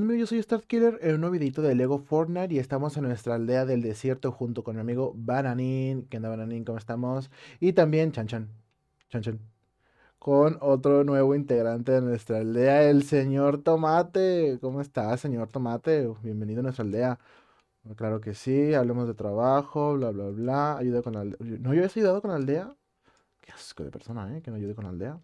Yo soy Killer en un nuevo videito de Lego Fortnite y estamos en nuestra aldea del desierto junto con mi amigo Bananin ¿Qué onda, Bananin? ¿Cómo estamos? Y también Chanchan. Chanchan. Con otro nuevo integrante de nuestra aldea, el señor Tomate. ¿Cómo estás, señor Tomate? Bienvenido a nuestra aldea. Claro que sí, hablemos de trabajo, bla, bla, bla. Ayuda con la ¿No yo he ayudado con la aldea? Qué asco de persona, ¿eh? Que no ayude con la aldea.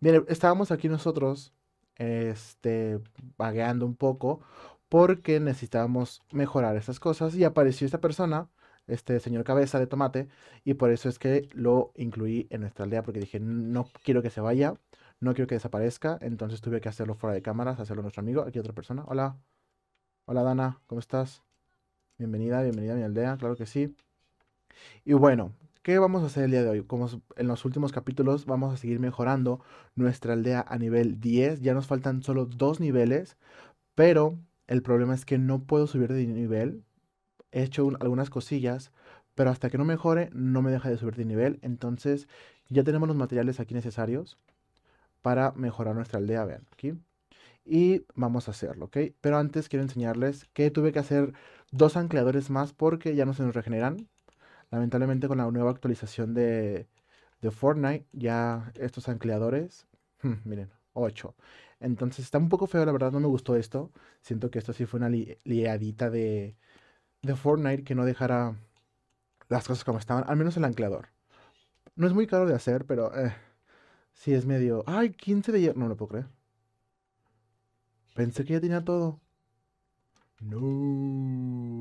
Bien, estábamos aquí nosotros este, vagueando un poco, porque necesitábamos mejorar esas cosas y apareció esta persona, este señor cabeza de tomate, y por eso es que lo incluí en nuestra aldea, porque dije, no quiero que se vaya, no quiero que desaparezca, entonces tuve que hacerlo fuera de cámaras, hacerlo nuestro amigo, aquí otra persona, hola, hola Dana, ¿cómo estás? Bienvenida, bienvenida a mi aldea, claro que sí. Y bueno, ¿Qué vamos a hacer el día de hoy? Como en los últimos capítulos vamos a seguir mejorando nuestra aldea a nivel 10. Ya nos faltan solo dos niveles, pero el problema es que no puedo subir de nivel. He hecho algunas cosillas, pero hasta que no mejore no me deja de subir de nivel. Entonces ya tenemos los materiales aquí necesarios para mejorar nuestra aldea. Vean, aquí y vamos a hacerlo, ¿ok? Pero antes quiero enseñarles que tuve que hacer dos ancleadores más porque ya no se nos regeneran. Lamentablemente con la nueva actualización de, Fortnite, ya estos ancleadores, hmm, miren, 8. Entonces está un poco feo, la verdad no me gustó esto. Siento que esto sí fue una liadita de, Fortnite que no dejara las cosas como estaban, al menos el anclador. No es muy caro de hacer, pero eh, sí es medio... ¡Ay, 15 de hierro! No lo puedo creer. Pensé que ya tenía todo. No.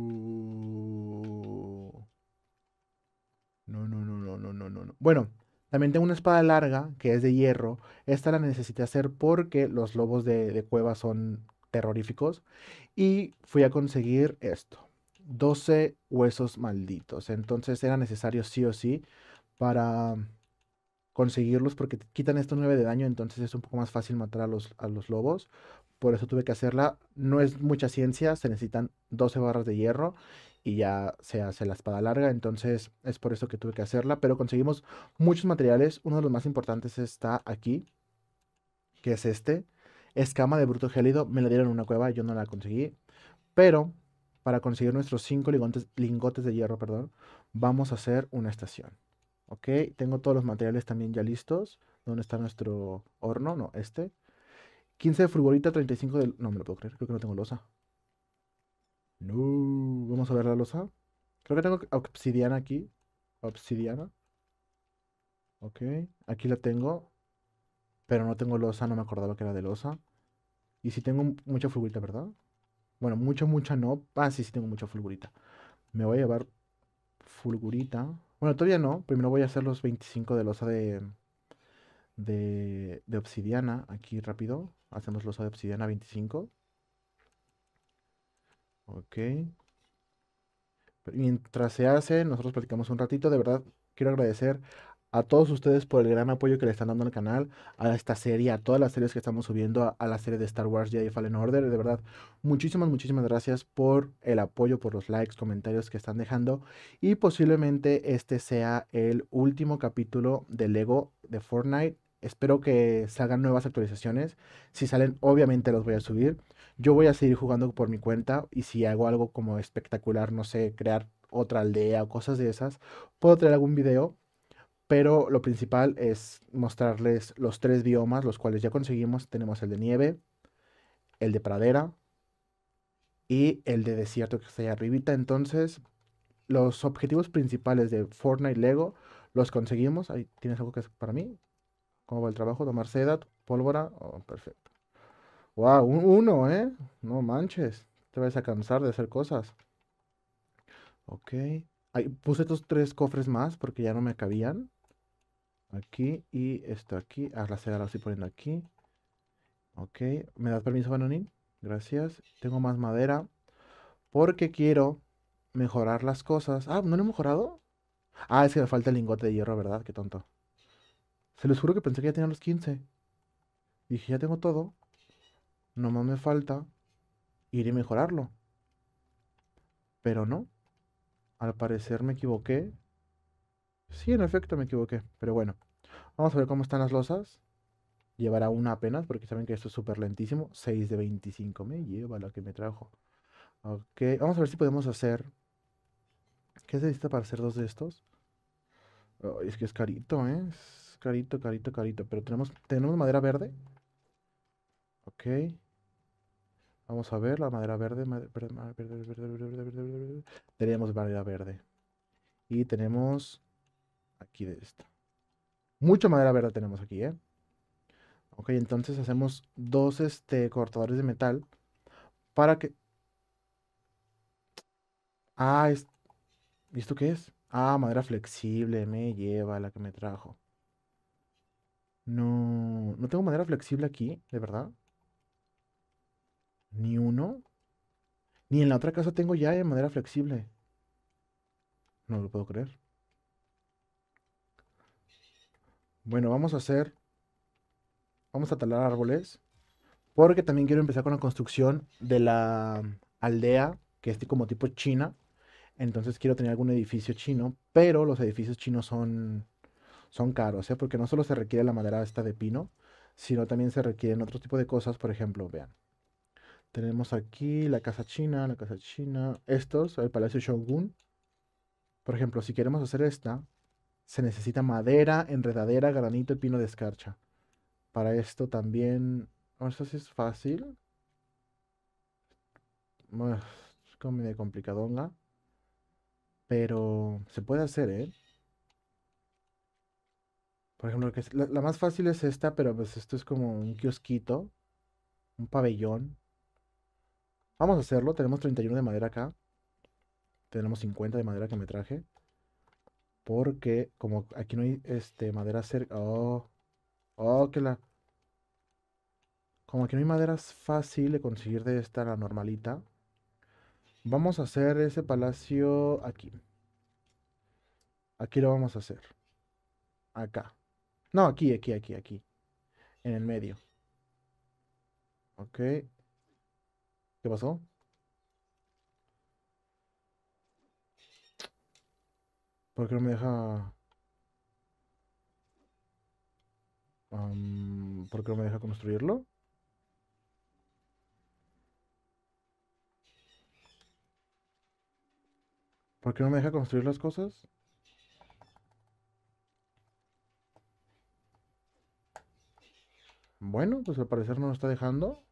Bueno, también tengo una espada larga que es de hierro. Esta la necesité hacer porque los lobos de, cueva son terroríficos. Y fui a conseguir esto. 12 huesos malditos. Entonces era necesario sí o sí para conseguirlos porque quitan estos 9 de daño, entonces es un poco más fácil matar a los, a los lobos. Por eso tuve que hacerla. No es mucha ciencia, se necesitan 12 barras de hierro y ya se hace la espada larga, entonces es por eso que tuve que hacerla, pero conseguimos muchos materiales, uno de los más importantes está aquí, que es este, escama de bruto gélido, me la dieron en una cueva, yo no la conseguí, pero para conseguir nuestros cinco lingotes, de hierro, perdón, vamos a hacer una estación, ok, tengo todos los materiales también ya listos, ¿dónde está nuestro horno? No, este, 15 de fulgorita, 35 de... No me lo puedo creer, creo que no tengo losa. No, vamos a ver la losa. Creo que tengo obsidiana aquí. Obsidiana. Ok, aquí la tengo. Pero no tengo losa, no me acordaba que era de losa. Y si tengo mucha fulgurita, ¿verdad? Bueno, mucha, mucha no. Ah, sí, sí tengo mucha fulgurita. Me voy a llevar fulgurita. Bueno, todavía no. Primero voy a hacer los 25 de losa de, de, de obsidiana. Aquí rápido. Hacemos losa de obsidiana 25. Ok. Mientras se hace, nosotros platicamos un ratito. De verdad, quiero agradecer a todos ustedes por el gran apoyo que le están dando al canal, a esta serie, a todas las series que estamos subiendo, a, la serie de Star Wars Jedi Fallen Order. De verdad, muchísimas, muchísimas gracias por el apoyo, por los likes, comentarios que están dejando. Y posiblemente este sea el último capítulo de Lego de Fortnite. Espero que salgan nuevas actualizaciones. Si salen, obviamente los voy a subir. Yo voy a seguir jugando por mi cuenta y si hago algo como espectacular, no sé, crear otra aldea o cosas de esas, puedo traer algún video, pero lo principal es mostrarles los tres biomas, los cuales ya conseguimos. Tenemos el de nieve, el de pradera y el de desierto que está allá arribita. Entonces, los objetivos principales de Fortnite Lego los conseguimos. Ahí tienes algo que es para mí. ¿Cómo va el trabajo? Tomar seda, pólvora. Oh, perfecto. Wow, uno, ¿eh? No manches. Te vas a cansar de hacer cosas. Ok. Ahí, puse estos tres cofres más porque ya no me cabían. Aquí y esto aquí. la cera la estoy poniendo aquí. Ok. ¿Me das permiso, Banonín? Gracias. Tengo más madera. Porque quiero mejorar las cosas. Ah, ¿no lo he mejorado? Ah, es que me falta el lingote de hierro, ¿verdad? Qué tonto. Se los juro que pensé que ya tenía los 15. Dije, ya tengo todo más me falta ir a mejorarlo. Pero no, al parecer me equivoqué. Sí, en efecto me equivoqué, pero bueno. Vamos a ver cómo están las losas. Llevará una apenas, porque saben que esto es súper lentísimo. 6 de 25 me lleva la que me trajo. Ok, vamos a ver si podemos hacer... ¿Qué se necesita para hacer dos de estos? es que es carito, ¿eh? Es carito, carito, carito. Pero tenemos, tenemos madera verde. Ok. Vamos a ver la madera verde. tenemos madera verde. Y tenemos aquí de esta. Mucha madera verde tenemos aquí, ¿eh? Ok, entonces hacemos dos este, cortadores de metal para que... Ah, ¿y esto qué es? Ah, madera flexible, me lleva la que me trajo. No, no tengo madera flexible aquí, de verdad ni uno. Ni en la otra casa tengo ya de manera flexible. No lo puedo creer. Bueno, vamos a hacer... Vamos a talar árboles. Porque también quiero empezar con la construcción de la um, aldea, que es como tipo china. Entonces quiero tener algún edificio chino, pero los edificios chinos son, son caros, ¿eh? porque no solo se requiere la madera esta de pino, sino también se requieren otro tipo de cosas. Por ejemplo, vean, tenemos aquí la casa china, la casa china, estos, el palacio Shogun. Por ejemplo, si queremos hacer esta, se necesita madera, enredadera, granito y pino de escarcha. Para esto también... Oh, eso sí es fácil. es como medio complicadonga. Pero se puede hacer, ¿eh? Por ejemplo, la más fácil es esta, pero pues esto es como un kiosquito. Un pabellón. Vamos a hacerlo. Tenemos 31 de madera acá. Tenemos 50 de madera que me traje. Porque como aquí no hay este, madera cerca... Oh, oh, que la... Como aquí no hay madera fácil de conseguir de esta, la normalita. Vamos a hacer ese palacio aquí. Aquí lo vamos a hacer. Acá. No, aquí, aquí, aquí, aquí. En el medio. Ok. ¿Qué pasó? ¿Por qué no me deja...? ¿Por qué no me deja construirlo? ¿Por qué no me deja construir las cosas? Bueno, pues al parecer no lo está dejando.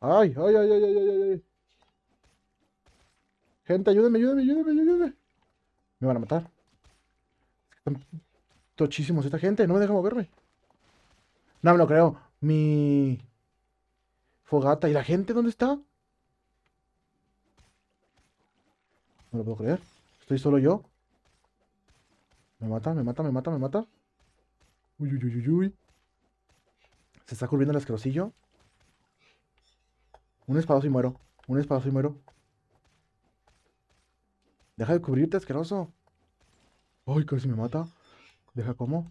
Ay, ay, ay, ay, ay, ay, ay. Gente, ayúdenme, ayúdenme, ayúdenme, ayúdenme. Me van a matar. Están tochísimos esta gente, no me deja moverme. No me lo creo. Mi fogata. ¿Y la gente dónde está? No lo puedo creer. Estoy solo yo. Me mata, me mata, me mata, me mata. Uy, uy, uy, uy, uy. Se está curviendo el asquerosillo. Un espadazo y muero. Un espadazo y muero. Deja de cubrirte, asqueroso. Ay, casi me mata. Deja como.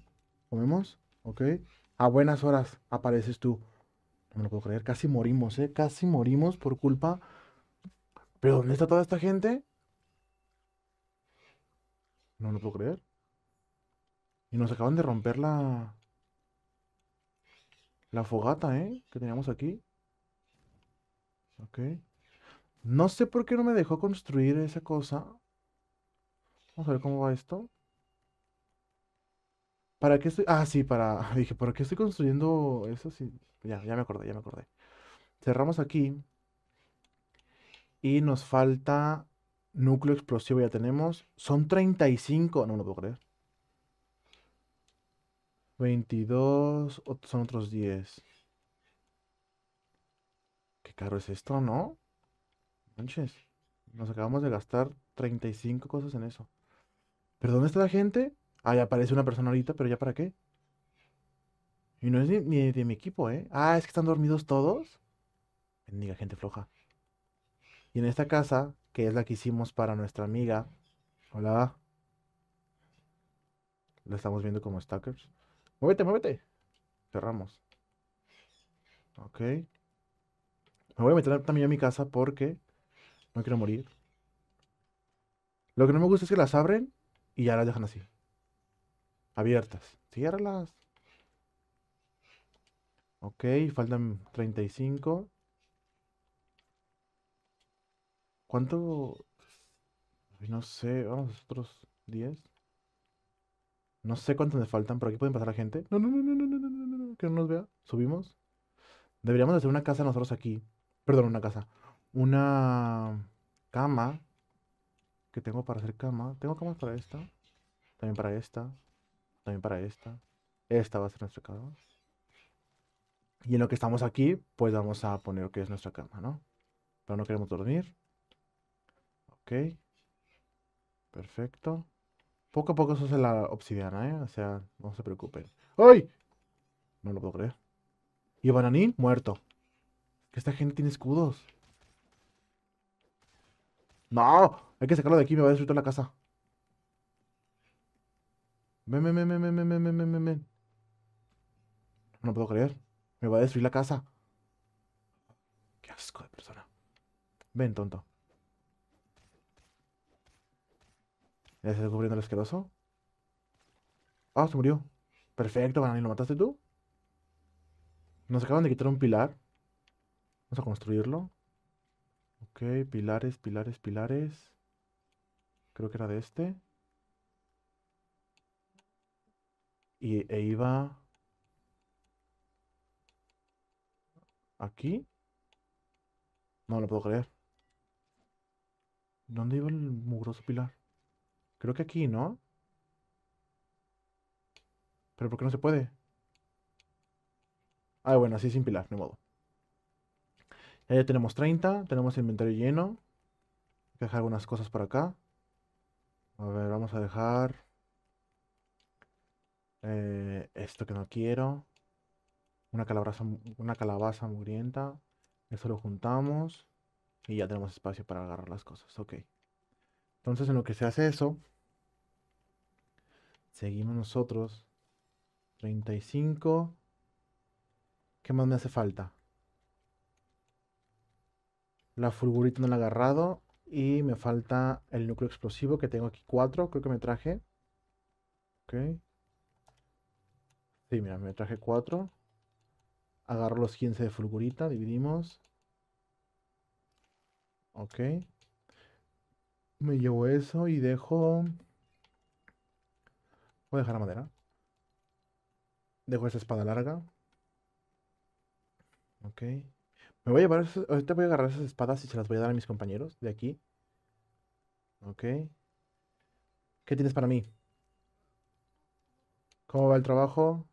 Comemos. Ok. A buenas horas apareces tú. No me lo puedo creer. Casi morimos, ¿eh? Casi morimos por culpa. ¿Pero dónde está toda esta gente? No lo puedo creer. Y nos acaban de romper la... La fogata, ¿eh? Que teníamos aquí. Ok. No sé por qué no me dejó construir esa cosa. Vamos a ver cómo va esto. ¿Para qué estoy...? Ah, sí, para... Dije, ¿por qué estoy construyendo eso? Ya, ya me acordé, ya me acordé. Cerramos aquí. Y nos falta núcleo explosivo, ya tenemos. Son 35... No, no puedo creer. 22, son otros 10 caro es esto, ¿no? Manches, nos acabamos de gastar 35 cosas en eso. ¿Pero dónde está la gente? Ah, aparece una persona ahorita, pero ¿ya para qué? Y no es ni, de mi equipo, ¿eh? Ah, es que están dormidos todos. Bendiga, gente floja. Y en esta casa, que es la que hicimos para nuestra amiga. Hola. La estamos viendo como stalkers. Muévete, muévete. Cerramos. Ok. Me voy a meter también a mi casa porque no quiero morir. Lo que no me gusta es que las abren y ya las dejan así. Abiertas. Ciérralas. Ok, faltan 35. ¿Cuánto? No sé, vamos, otros 10. No sé cuántos me faltan, pero aquí pueden pasar la gente. No, no, no, no, no, no, no, no, que no nos vea. Subimos. Deberíamos hacer una casa nosotros aquí perdón, una casa, una cama que tengo para hacer cama. Tengo camas para esta, también para esta, también para esta. Esta va a ser nuestra cama. Y en lo que estamos aquí, pues vamos a poner lo que es nuestra cama, ¿no? Pero no queremos dormir. Ok. Perfecto. Poco a poco eso es la obsidiana, ¿eh? O sea, no se preocupen. ¡Ay! No lo puedo creer. Y Bananín, muerto. Que esta gente tiene escudos. No, hay que sacarlo de aquí, me va a destruir toda la casa. Ven, ven, ven, ven, ven, ven, ven, ven, ven. No puedo creer. Me va a destruir la casa. Qué asco de persona. Ven, tonto. ¿Ya estás cubriendo el asqueroso? Ah, se murió. Perfecto, Banani, ¿lo mataste tú? Nos acaban de quitar un pilar. Vamos a construirlo. Ok, pilares, pilares, pilares. Creo que era de este. Y, e iba... ¿Aquí? No lo puedo creer. ¿Dónde iba el mugroso pilar? Creo que aquí, ¿no? ¿Pero por qué no se puede? Ah, bueno, así sin pilar, ni modo. Ya, eh, tenemos 30, tenemos el inventario lleno. Hay que dejar algunas cosas por acá. A ver, vamos a dejar... Eh, esto que no quiero. Una calabaza, una calabaza Eso lo juntamos. Y ya tenemos espacio para agarrar las cosas. Ok. Entonces en lo que se hace eso. Seguimos nosotros. 35. ¿Qué más me hace falta? La fulgurita no la he agarrado. Y me falta el núcleo explosivo, que tengo aquí cuatro, creo que me traje. Ok. Sí, mira, me traje cuatro. Agarro los 15 de fulgurita, dividimos. Ok. Me llevo eso y dejo... Voy a dejar la madera. Dejo esa espada larga. Ok. Me voy a llevar. ahorita voy a agarrar esas espadas y se las voy a dar a mis compañeros de aquí. Ok. ¿Qué tienes para mí? ¿Cómo va el trabajo?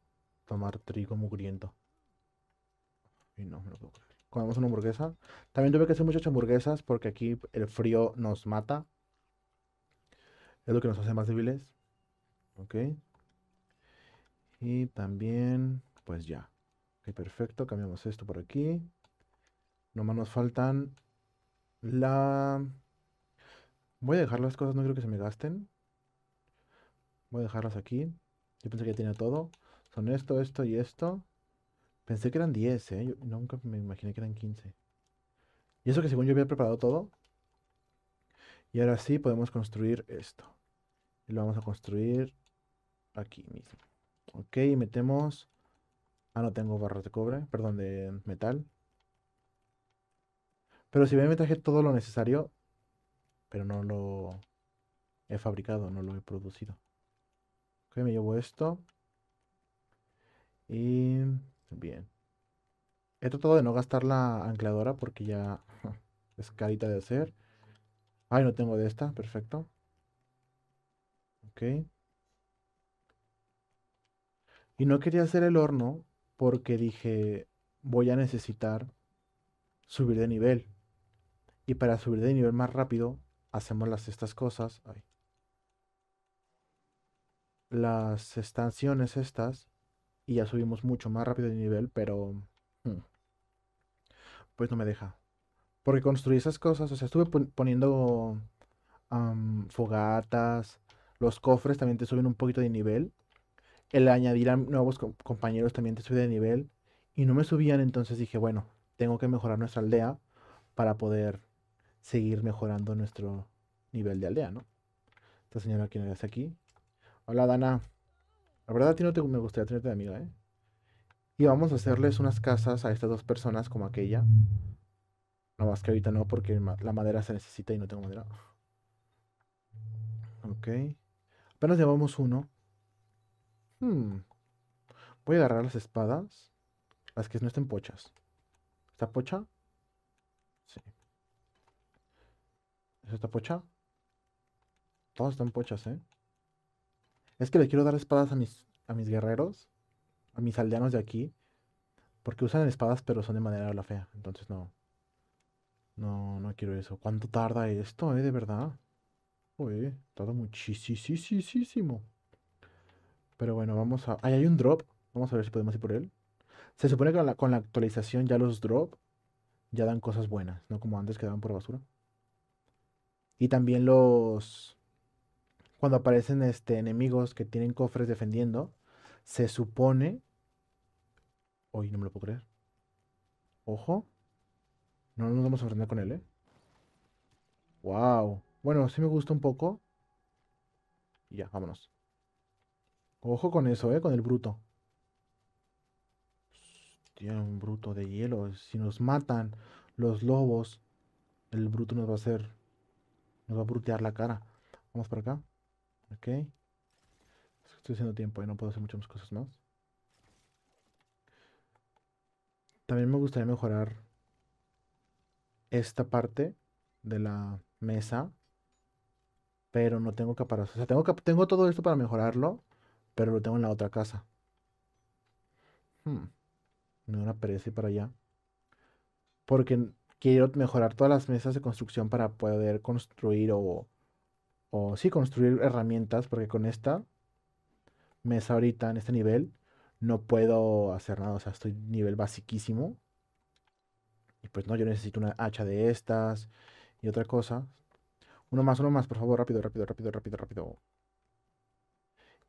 Tomar trigo mugriento. Y no me lo puedo creer. Comemos una hamburguesa. También tuve que hacer muchas hamburguesas porque aquí el frío nos mata. Es lo que nos hace más débiles. Ok. Y también, pues ya. Ok, perfecto. Cambiamos esto por aquí. Nomás nos faltan la... Voy a dejar las cosas, no creo que se me gasten. Voy a dejarlas aquí. Yo pensé que ya tenía todo. Son esto, esto y esto. Pensé que eran 10, ¿eh? nunca me imaginé que eran 15. Y eso que según yo había preparado todo. Y ahora sí podemos construir esto. Y lo vamos a construir aquí mismo. Ok, metemos... Ah, no tengo barras de cobre, perdón, de metal. Pero si bien me traje todo lo necesario, pero no lo he fabricado, no lo he producido. Ok, me llevo esto. Y bien. He tratado de no gastar la ancladora porque ya es carita de hacer. Ay, no tengo de esta, perfecto. Ok. Y no quería hacer el horno porque dije, voy a necesitar subir de nivel. Y para subir de nivel más rápido, hacemos las, estas cosas. Las estaciones estas. Y ya subimos mucho más rápido de nivel, pero... Hmm, pues no me deja. Porque construí esas cosas, o sea, estuve poniendo fogatas, los cofres también te suben un poquito de nivel. El añadir a nuevos compañeros también te sube de nivel. Y no me subían, entonces dije, bueno, tengo que mejorar nuestra aldea para poder seguir mejorando nuestro nivel de aldea, ¿no? Esta señora que eres aquí. Hola, Dana. La verdad a no me gustaría tenerte de amiga, ¿eh? Y vamos a hacerles unas casas a estas dos personas como aquella. No más que ahorita no, porque la madera se necesita y no tengo madera. Ok. Apenas llevamos uno. Hmm. Voy a agarrar las espadas. Las que no estén pochas. ¿Está pocha? ¿Eso esta pocha? Todos están pochas, ¿eh? Es que le quiero dar espadas a mis, a mis guerreros, a mis aldeanos de aquí, porque usan espadas pero son de manera la fea, entonces no. No, no quiero eso. ¿Cuánto tarda esto, eh? De verdad. Uy, tarda muchísimo. Pero bueno, vamos a... Ahí hay un drop. Vamos a ver si podemos ir por él. Se supone que con la, con la actualización ya los drop ya dan cosas buenas, no como antes que daban por basura. Y también los... Cuando aparecen este, enemigos que tienen cofres defendiendo, se supone... Hoy no me lo puedo creer. Ojo. No nos vamos a enfrentar con él, ¿eh? Wow. Bueno, sí me gusta un poco. Y ya, vámonos. Ojo con eso, ¿eh? Con el bruto. Tiene un bruto de hielo. Si nos matan los lobos, el bruto nos va a hacer nos va a brutear la cara. Vamos para acá. Ok. Estoy haciendo tiempo y no puedo hacer muchas cosas más. También me gustaría mejorar esta parte de la mesa. Pero no tengo caparazos. O sea, tengo, tengo todo esto para mejorarlo. Pero lo tengo en la otra casa. Hmm. Me da una pereza ir para allá. Porque quiero mejorar todas las mesas de construcción para poder construir o, o sí, construir herramientas, porque con esta mesa ahorita, en este nivel, no puedo hacer nada, o sea, estoy nivel basiquísimo. Y pues no, yo necesito una hacha de estas y otra cosa. Uno más, uno más, por favor, rápido, rápido, rápido, rápido, rápido.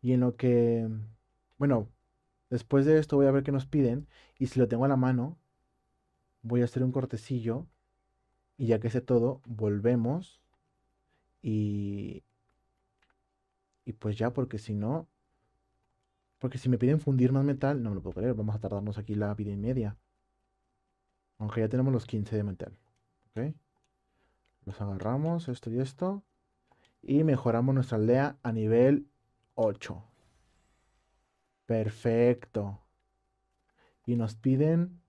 Y en lo que, bueno, después de esto voy a ver qué nos piden y si lo tengo a la mano, voy a hacer un cortecillo y ya que sé todo, volvemos y, y pues ya, porque si no, porque si me piden fundir más metal, no me lo puedo creer, vamos a tardarnos aquí la vida y media. Aunque ya tenemos los 15 de metal, ¿ok? Los agarramos, esto y esto, y mejoramos nuestra aldea a nivel 8. Perfecto. Y nos piden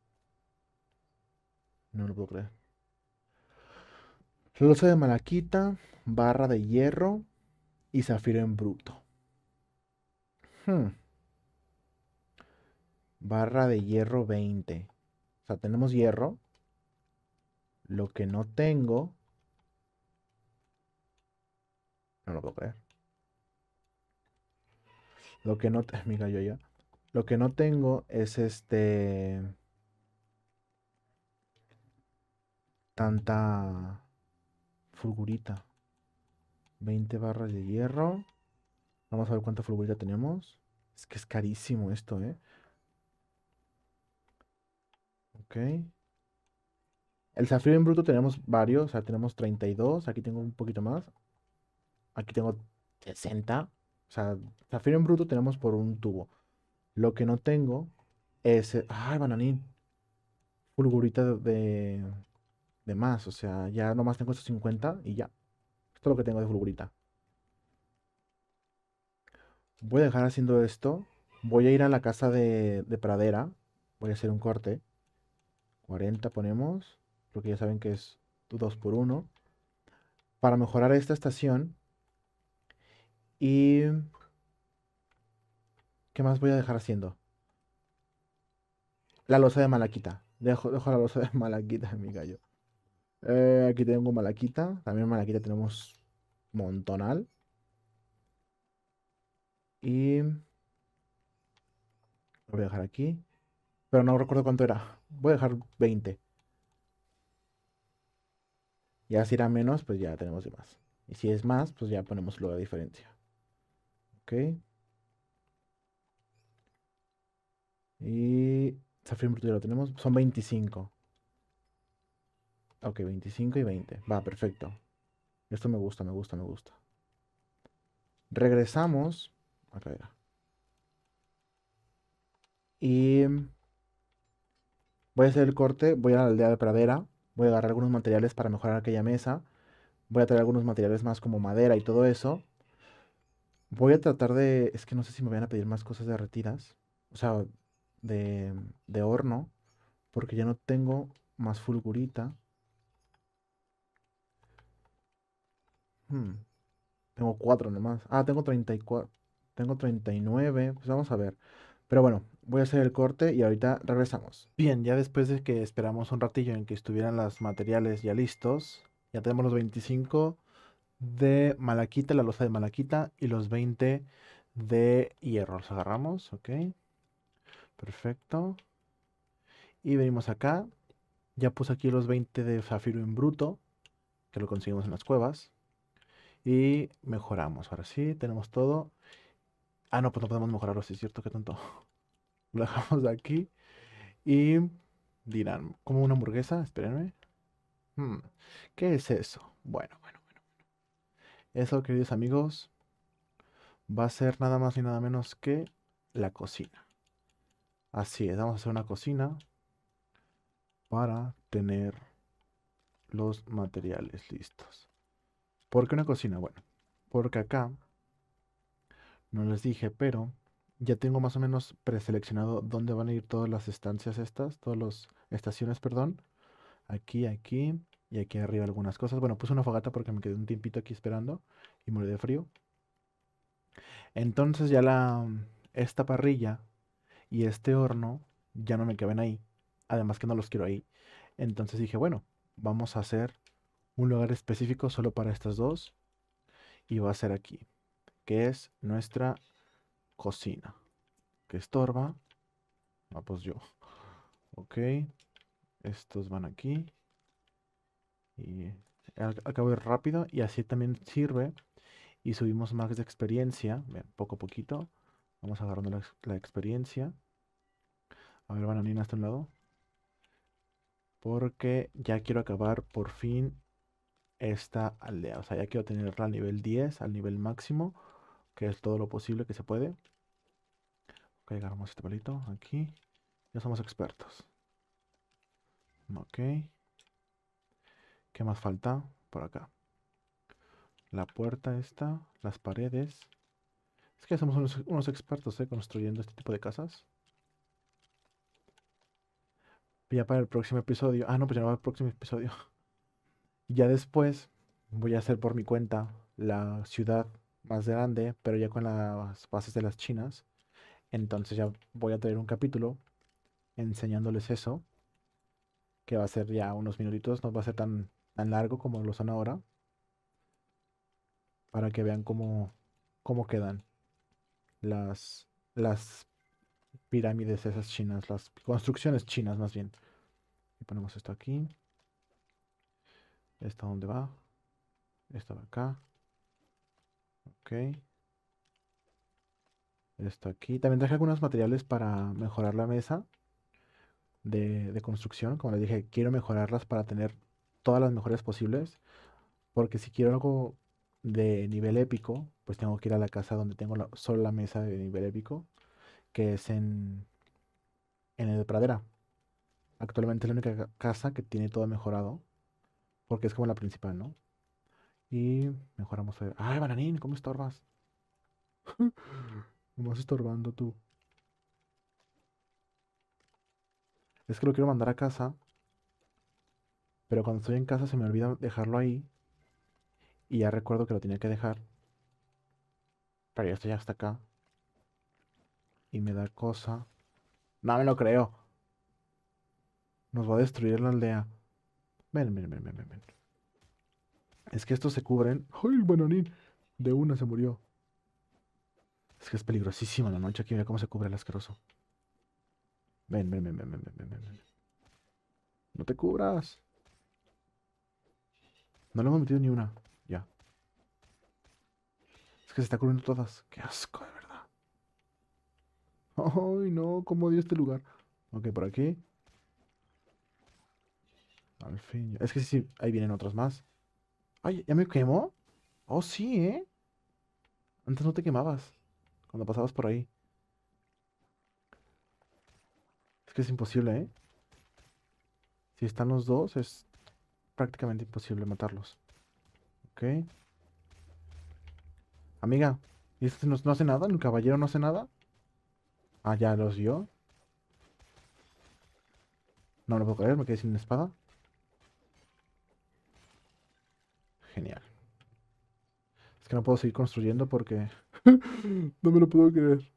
no lo puedo creer. Losa de malaquita, barra de hierro y zafiro en bruto. Hmm. Barra de hierro 20. O sea, tenemos hierro. Lo que no tengo... No lo puedo creer. Lo que no... Mira, yo ya. Lo que no tengo es este... tanta fulgurita. 20 barras de hierro. Vamos a ver cuánta fulgurita tenemos. Es que es carísimo esto, ¿eh? Ok. El zafiro en bruto tenemos varios. O sea, tenemos 32. Aquí tengo un poquito más. Aquí tengo 60. O sea, zafiro en bruto tenemos por un tubo. Lo que no tengo es... Eh, ¡Ay, bananín! Fulgurita de de más. O sea, ya nomás tengo estos 50 y ya. Esto es lo que tengo de fulgurita. Voy a dejar haciendo esto. Voy a ir a la casa de, pradera. Voy a hacer un corte. 40 ponemos. que ya saben que es 2 x 1 Para mejorar esta estación. Y... ¿Qué más voy a dejar haciendo? La losa de malaquita. Dejo, dejo la losa de malaquita en mi gallo. Eh, aquí tengo Malaquita. También Malaquita tenemos montonal. Y... Lo voy a dejar aquí. Pero no recuerdo cuánto era. Voy a dejar 20. Ya si era menos, pues ya tenemos de más. Y si es más, pues ya ponemos luego la diferencia. Ok. Y... Zafir ya lo tenemos. Son 25. Ok, 25 y 20. Va, perfecto. Esto me gusta, me gusta, me gusta. Regresamos. Acá era. Y voy a hacer el corte, voy a la aldea de pradera, voy a agarrar algunos materiales para mejorar aquella mesa, voy a traer algunos materiales más como madera y todo eso. Voy a tratar de... Es que no sé si me van a pedir más cosas derretidas, o sea, de, de horno, porque ya no tengo más fulgurita. Hmm. Tengo 4 nomás. Ah, tengo 34. Tengo 39. Pues vamos a ver. Pero bueno, voy a hacer el corte y ahorita regresamos. Bien, ya después de que esperamos un ratillo en que estuvieran los materiales ya listos, ya tenemos los 25 de malaquita, la losa de malaquita, y los 20 de hierro. Los agarramos, ok. Perfecto. Y venimos acá. Ya puse aquí los 20 de zafiro en bruto, que lo conseguimos en las cuevas. Y mejoramos. Ahora sí, tenemos todo. Ah, no, pues no podemos mejorarlo, sí es cierto, que tanto. Lo dejamos de aquí. Y dirán, ¿como una hamburguesa? Espérenme. Hmm, ¿Qué es eso? Bueno, bueno, bueno. Eso, queridos amigos, va a ser nada más y nada menos que la cocina. Así es, vamos a hacer una cocina para tener los materiales listos. ¿Por qué una cocina? Bueno, porque acá, no les dije, pero ya tengo más o menos preseleccionado dónde van a ir todas las estancias estas, todas las estaciones, perdón. Aquí, aquí y aquí arriba algunas cosas. Bueno, puse una fogata porque me quedé un tiempito aquí esperando y morí de frío. Entonces ya la esta parrilla y este horno ya no me caben ahí. Además que no los quiero ahí. Entonces dije, bueno, vamos a hacer un lugar específico solo para estas dos y va a ser aquí, que es nuestra cocina, que estorba. Ah, pues yo. Ok, estos van aquí. Y acabo de rápido y así también sirve. Y subimos más de experiencia, poco a poquito. Vamos agarrando la, la experiencia. A ver, van bananina hasta un lado. Porque ya quiero acabar por fin esta aldea. O sea, ya quiero tenerla al nivel 10, al nivel máximo, que es todo lo posible que se puede. Ok, agarramos este palito aquí. Ya somos expertos. Ok. ¿Qué más falta por acá? La puerta esta, las paredes. Es que somos unos, unos expertos ¿eh? construyendo este tipo de casas. Ya para el próximo episodio. Ah, no, pues ya no va el próximo episodio. Y ya después voy a hacer por mi cuenta la ciudad más grande, pero ya con las bases de las chinas. Entonces ya voy a traer un capítulo enseñándoles eso, que va a ser ya unos minutitos, no va a ser tan, tan largo como lo son ahora, para que vean cómo, cómo quedan las, las pirámides esas chinas, las construcciones chinas más bien. Y ponemos esto aquí. ¿Esta dónde va? Esta va acá. Ok. Esto aquí. También traje algunos materiales para mejorar la mesa de, construcción. Como les dije, quiero mejorarlas para tener todas las mejores posibles. Porque si quiero algo de nivel épico, pues tengo que ir a la casa donde tengo solo la mesa de nivel épico, que es en, en el Pradera. Actualmente es la única casa que tiene todo mejorado. Porque es como la principal, ¿no? Y mejoramos. A... ¡Ay, bananín! ¿Cómo estorbas? Me vas estorbando tú. Es que lo quiero mandar a casa. Pero cuando estoy en casa se me olvida dejarlo ahí. Y ya recuerdo que lo tenía que dejar. Pero ya estoy hasta acá. Y me da cosa. No me lo creo. Nos va a destruir la aldea. Ven, ven, ven, ven, ven. Es que estos se cubren. ¡Ay, bananín! De una se murió. Es que es peligrosísima la noche aquí. Mira cómo se cubre el asqueroso. Ven, ven, ven, ven, ven, ven, ven, ven. No te cubras. No le hemos metido ni una. Ya. Es que se está cubriendo todas. Qué asco, de verdad. Ay, no, cómo dio este lugar. Ok, por aquí. Al fin. Es que sí, ahí vienen otros más. Ay, ¿ya me quemó? Oh, sí, ¿eh? Antes no te quemabas. Cuando pasabas por ahí. Es que es imposible, ¿eh? Si están los dos, es prácticamente imposible matarlos. Ok. Amiga, ¿y este no, hace nada? ¿El caballero no hace nada? Ah, ya los vio. No lo puedo creer, me quedé sin espada. Genial. Es que no puedo seguir construyendo porque... no me lo puedo creer.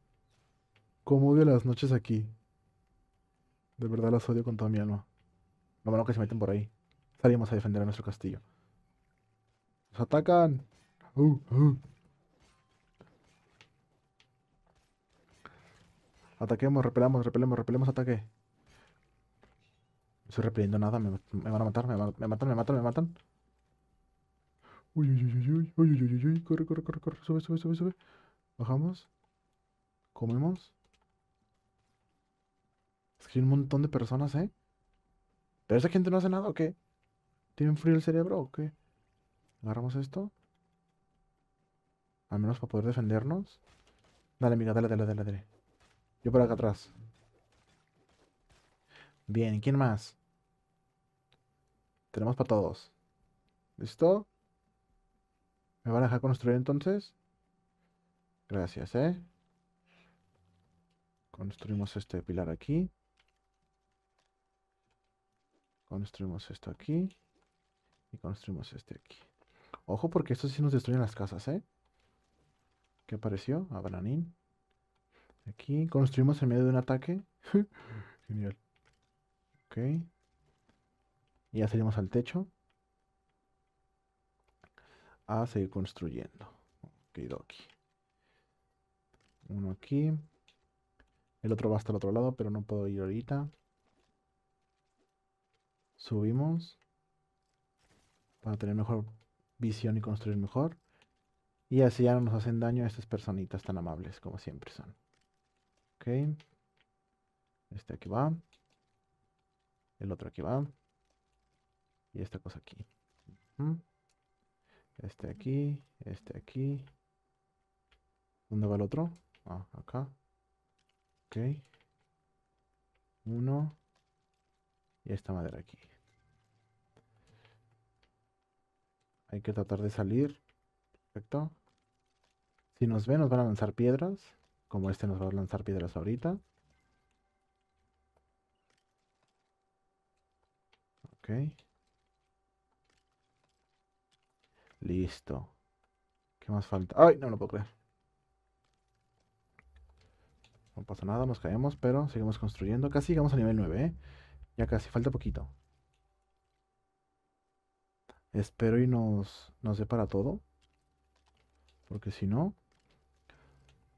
Como odio las noches aquí. De verdad las odio con toda mi alma. Lo malo que se meten por ahí. Salimos a defender a nuestro castillo. ¡Nos atacan! Uh, uh. Ataquemos, repelamos, repelemos, repelemos ataque. No estoy repeliendo nada, me, van a matar, me matan, me matan, me matan. Uy, uy, uy, uy, uy, uy, uy, corre, corre, corre, corre, sube, sube, sube, sube. Bajamos. Comemos. Es que hay un montón de personas, ¿eh? ¿Pero esa gente no hace nada o qué? ¿Tienen frío el cerebro o qué? Agarramos esto. Al menos para poder defendernos. Dale, amiga, dale, dale, dale, dale. Yo por acá atrás. Bien, ¿quién más? Tenemos para todos. ¿Listo? ¿Me van a dejar construir entonces? Gracias, ¿eh? Construimos este pilar aquí. Construimos esto aquí. Y construimos este aquí. Ojo porque esto sí nos destruyen las casas, ¿eh? ¿Qué apareció? abranín Aquí. Construimos en medio de un ataque. Genial. Ok. Y ya salimos al techo a seguir construyendo. Uno aquí. El otro va hasta el otro lado, pero no puedo ir ahorita. Subimos. Para tener mejor visión y construir mejor. Y así ya no nos hacen daño a estas personitas tan amables como siempre son. Ok. Este aquí va. El otro aquí va. Y esta cosa aquí. Este aquí, este aquí. ¿Dónde va el otro? Ah, acá. Ok. Uno. Y esta madera aquí. Hay que tratar de salir. Perfecto. Si nos ven, nos van a lanzar piedras. Como este nos va a lanzar piedras ahorita. Ok. Listo. ¿Qué más falta? ¡Ay! No lo puedo creer. No pasa nada, nos caemos, pero seguimos construyendo. Casi llegamos a nivel 9, ¿eh? Ya casi, falta poquito. Espero y nos, nos dé para todo. Porque si no,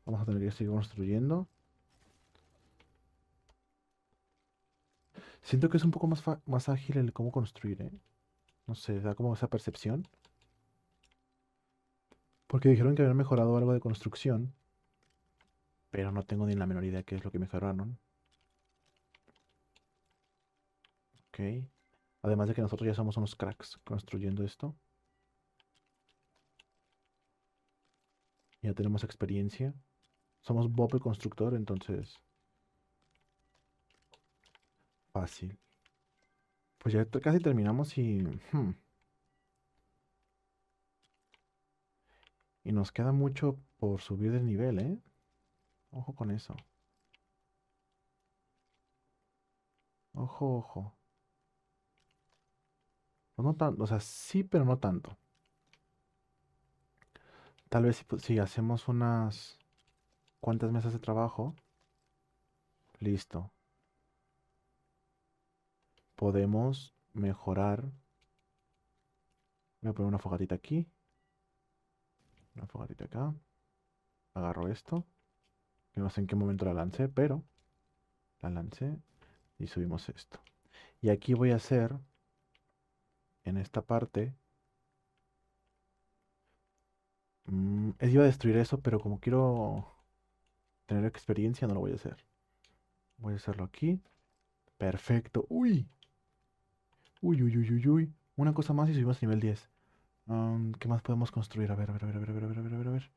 vamos a tener que seguir construyendo. Siento que es un poco más, más ágil el cómo construir, ¿eh? No sé, da como esa percepción. Porque dijeron que habían mejorado algo de construcción. Pero no tengo ni la menor idea de qué es lo que mejoraron. Ok. Además de que nosotros ya somos unos cracks construyendo esto. Ya tenemos experiencia. Somos Bob el constructor, entonces... Fácil. Pues ya casi terminamos y... Hmm. Y nos queda mucho por subir de nivel, ¿eh? Ojo con eso. Ojo, ojo. Pues no tanto, o sea, sí, pero no tanto. Tal vez si, hacemos unas cuantas mesas de trabajo, listo. Podemos mejorar. Voy a poner una fogatita aquí. Una fogatita acá. Agarro esto. no sé en qué momento la lancé, pero la lancé y subimos esto. Y aquí voy a hacer, en esta parte, mm, Es iba a destruir eso, pero como quiero tener experiencia, no lo voy a hacer. Voy a hacerlo aquí. Perfecto. ¡Uy! Uy, uy, uy, uy, uy. Una cosa más y subimos a nivel 10. Mm, ¿Qué más podemos construir? A ver, a ver, a ver, a ver, a ver, a ver, a ver, a ver.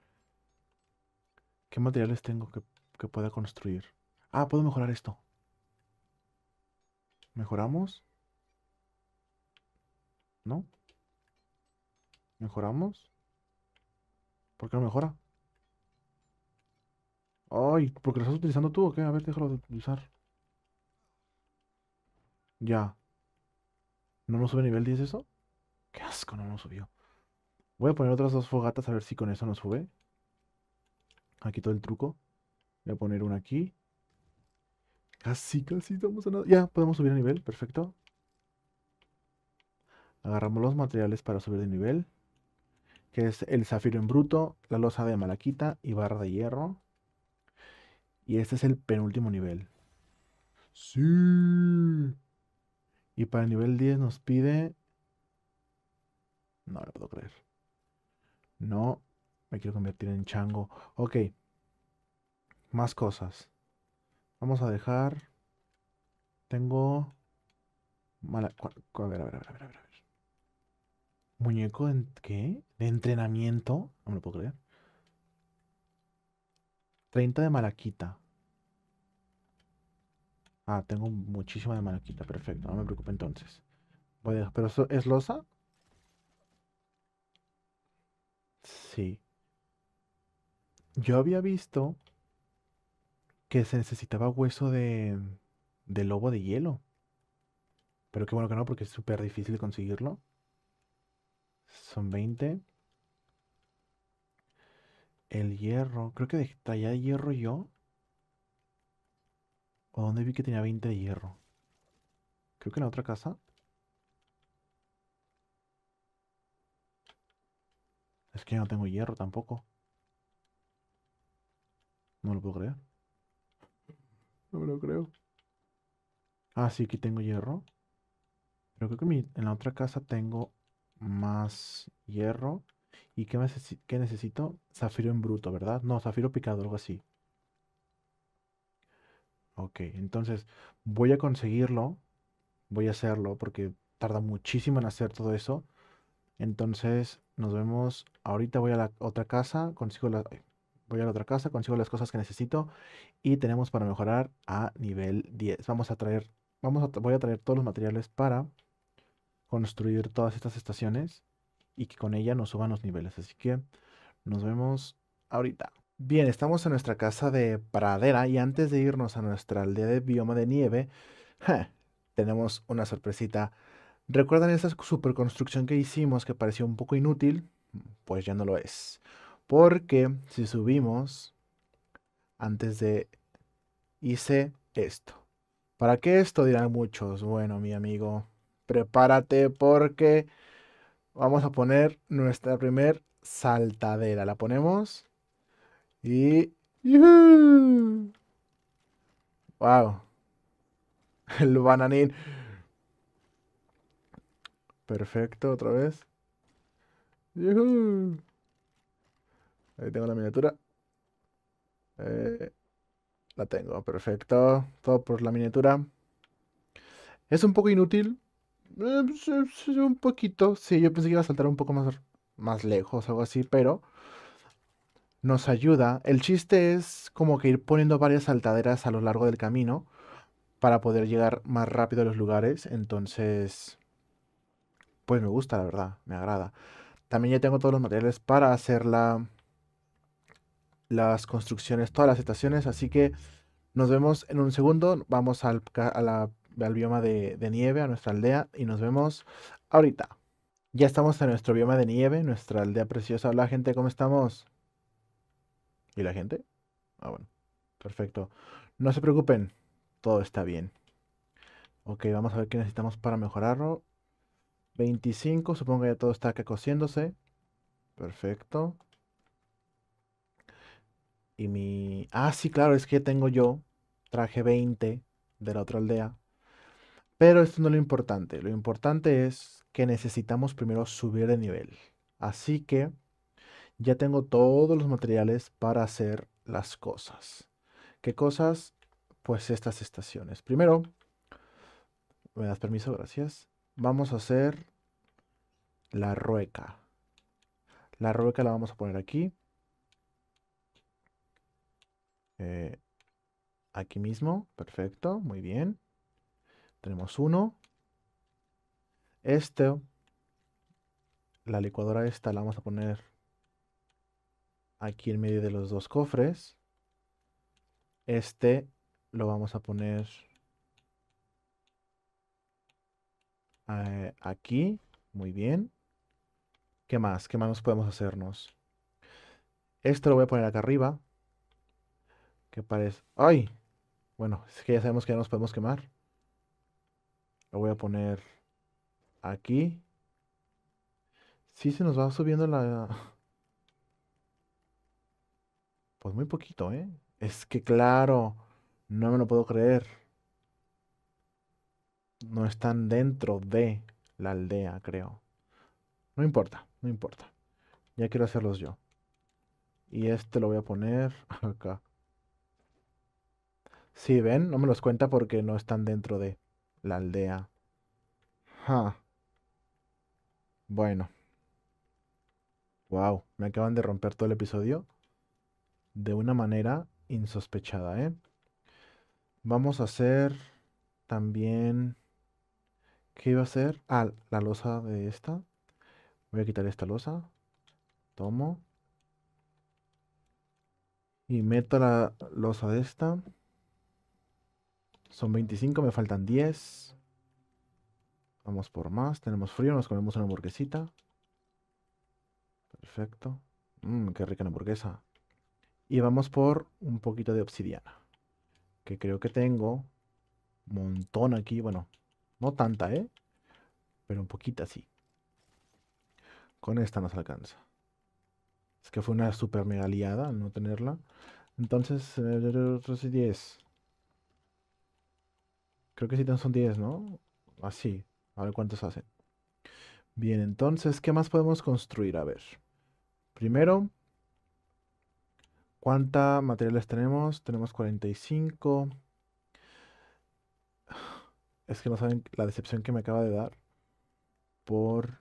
¿Qué materiales tengo que, pueda construir? Ah, puedo mejorar esto. ¿Mejoramos? ¿No? ¿Mejoramos? ¿Por qué no mejora? Ay, ¿porque lo estás utilizando tú o qué? A ver, déjalo de usar. Ya. ¿No nos sube nivel 10 eso? Qué asco, no lo subió. Voy a poner otras dos fogatas a ver si con eso nos sube. Aquí todo el truco. Voy a poner una aquí. Casi, casi estamos a nada. Ya, podemos subir a nivel, perfecto. Agarramos los materiales para subir de nivel. Que es el zafiro en bruto, la losa de malaquita y barra de hierro. Y este es el penúltimo nivel. Sí. Y para el nivel 10 nos pide... No lo puedo creer. No, me quiero convertir en chango. Ok. Más cosas. Vamos a dejar. Tengo. Mala... A ver, a ver, a ver, a ver, ¿Muñeco en qué? ¿De entrenamiento? No me lo puedo creer. 30 de malaquita. Ah, tengo muchísima de malaquita. Perfecto, no me preocupe entonces. Voy ¿Pero eso es losa? Sí. Yo había visto que se necesitaba hueso de, lobo de hielo. Pero qué bueno que no, porque es súper difícil conseguirlo. Son 20. El hierro. Creo que de hierro yo. ¿O dónde vi que tenía 20 de hierro? Creo que en la otra casa. Es que no tengo hierro tampoco. No lo puedo creer. No lo creo. Ah, sí, aquí tengo hierro. Pero creo que en la otra casa tengo más hierro. ¿Y qué, qué necesito? Zafiro en bruto, ¿verdad? No, zafiro picado, algo así. Ok, entonces voy a conseguirlo. Voy a hacerlo porque tarda muchísimo en hacer todo eso. Entonces nos vemos. Ahorita voy a la otra casa, consigo la, voy a la otra casa, consigo las cosas que necesito y tenemos para mejorar a nivel 10. Vamos a traer, vamos a, voy a traer todos los materiales para construir todas estas estaciones y que con ella nos suban los niveles. Así que nos vemos ahorita. Bien, estamos en nuestra casa de pradera y antes de irnos a nuestra aldea de bioma de nieve, tenemos una sorpresita ¿Recuerdan esa superconstrucción que hicimos que pareció un poco inútil? Pues ya no lo es. Porque si subimos antes de hice esto. ¿Para qué esto? Dirán muchos. Bueno, mi amigo, prepárate porque vamos a poner nuestra primer saltadera. La ponemos y... ¡Yuhu! ¡Wow! El bananín. Perfecto, otra vez. Ahí tengo la miniatura. Eh, la tengo, perfecto. Todo por la miniatura. Es un poco inútil. Eh, pues, eh, un poquito. Sí, yo pensé que iba a saltar un poco más, más lejos, algo así, pero nos ayuda. El chiste es como que ir poniendo varias saltaderas a lo largo del camino para poder llegar más rápido a los lugares. Entonces, pues me gusta, la verdad, me agrada. También ya tengo todos los materiales para hacer la, las construcciones, todas las estaciones, así que nos vemos en un segundo, vamos al, bioma de, de nieve, a nuestra aldea, y nos vemos ahorita. Ya estamos en nuestro bioma de nieve, nuestra aldea preciosa. Hola gente, ¿cómo estamos? ¿Y la gente? Ah, bueno. Perfecto. No se preocupen, todo está bien. Ok, vamos a ver qué necesitamos para mejorarlo. 25, supongo que ya todo está que cociéndose. Perfecto. Y mi... Ah, sí, claro, es que tengo yo. Traje 20 de la otra aldea. Pero esto no es lo importante. Lo importante es que necesitamos primero subir de nivel. Así que ya tengo todos los materiales para hacer las cosas. ¿Qué cosas? Pues estas estaciones. Primero, ¿me das permiso? Gracias vamos a hacer la rueca. La rueca la vamos a poner aquí. Eh, aquí mismo, perfecto, muy bien. Tenemos uno. Este, la licuadora esta la vamos a poner aquí en medio de los dos cofres. Este lo vamos a poner Eh, aquí. Muy bien. ¿Qué más? ¿Qué más nos podemos hacernos? Esto lo voy a poner acá arriba. ¿Qué parece... ¡Ay! Bueno, es que ya sabemos que ya nos podemos quemar. Lo voy a poner aquí. Sí se nos va subiendo la... Pues muy poquito, ¿eh? Es que claro, no me lo puedo creer no están dentro de la aldea, creo. No importa, no importa. Ya quiero hacerlos yo. Y este lo voy a poner acá. Si sí, ven, no me los cuenta porque no están dentro de la aldea. Bueno. Wow, me acaban de romper todo el episodio de una manera insospechada, ¿eh? Vamos a hacer también ¿Qué iba a hacer? Ah, la losa de esta. Voy a quitar esta losa. Tomo. Y meto la losa de esta. Son 25, me faltan 10. Vamos por más. Tenemos frío, nos comemos una hamburguesita. Perfecto. Mmm, qué rica la hamburguesa. Y vamos por un poquito de obsidiana. Que creo que tengo. Un Montón aquí. Bueno, no tanta, ¿eh? Pero un poquito, sí. Con esta nos alcanza. Es que fue una super mega aliada no tenerla. Entonces, 10. Eh, Creo que sí son 10, ¿no? Así. A ver cuántos hacen. Bien, entonces, ¿qué más podemos construir? A ver. Primero, ¿cuánta materiales tenemos? Tenemos 45. Es que no saben la decepción que me acaba de dar. Por...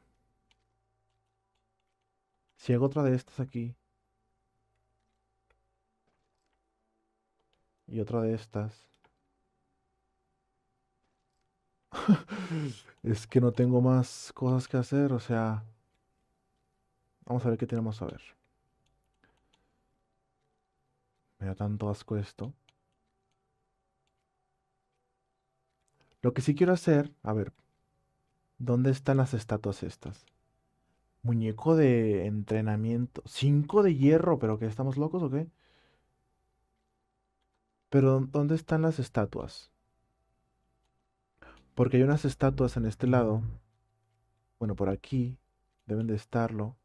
Si hago otra de estas aquí. Y otra de estas. es que no tengo más cosas que hacer, o sea... Vamos a ver qué tenemos a ver. Me da tanto asco esto. Lo que sí quiero hacer, a ver, ¿dónde están las estatuas estas? Muñeco de entrenamiento. Cinco de hierro, pero qué? estamos locos o qué? Pero ¿dónde están las estatuas? Porque hay unas estatuas en este lado. Bueno, por aquí. Deben de estarlo.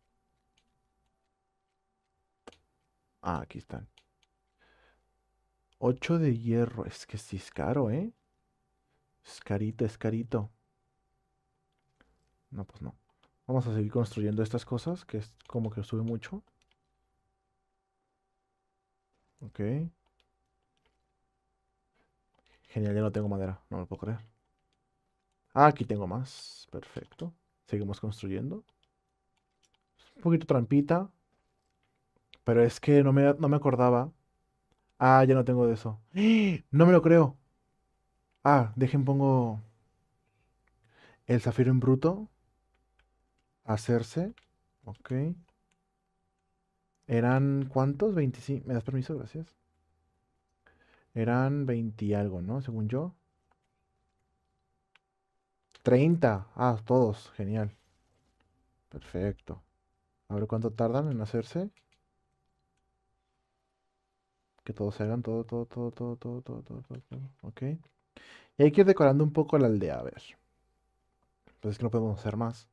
Ah, aquí están. Ocho de hierro. Es que sí es caro, ¿eh? Es escarito. es No, pues no. Vamos a seguir construyendo estas cosas, que es como que sube mucho. Ok. Genial, ya no tengo madera. No me lo puedo creer. Ah, aquí tengo más. Perfecto. Seguimos construyendo. Un poquito trampita. Pero es que no me, no me acordaba. Ah, ya no tengo de eso. No me lo creo. Ah, dejen pongo el zafiro en bruto. Hacerse. Ok. Eran cuántos? 25. ¿Me das permiso? Gracias. Eran 20 y algo, ¿no? Según yo. 30. Ah, todos. Genial. Perfecto. A ver cuánto tardan en hacerse. Que todos se hagan todo, todo, todo, todo, todo, todo, todo, todo. Ok. Y hay que ir decorando un poco la aldea, a ver. Pues es que no podemos hacer más.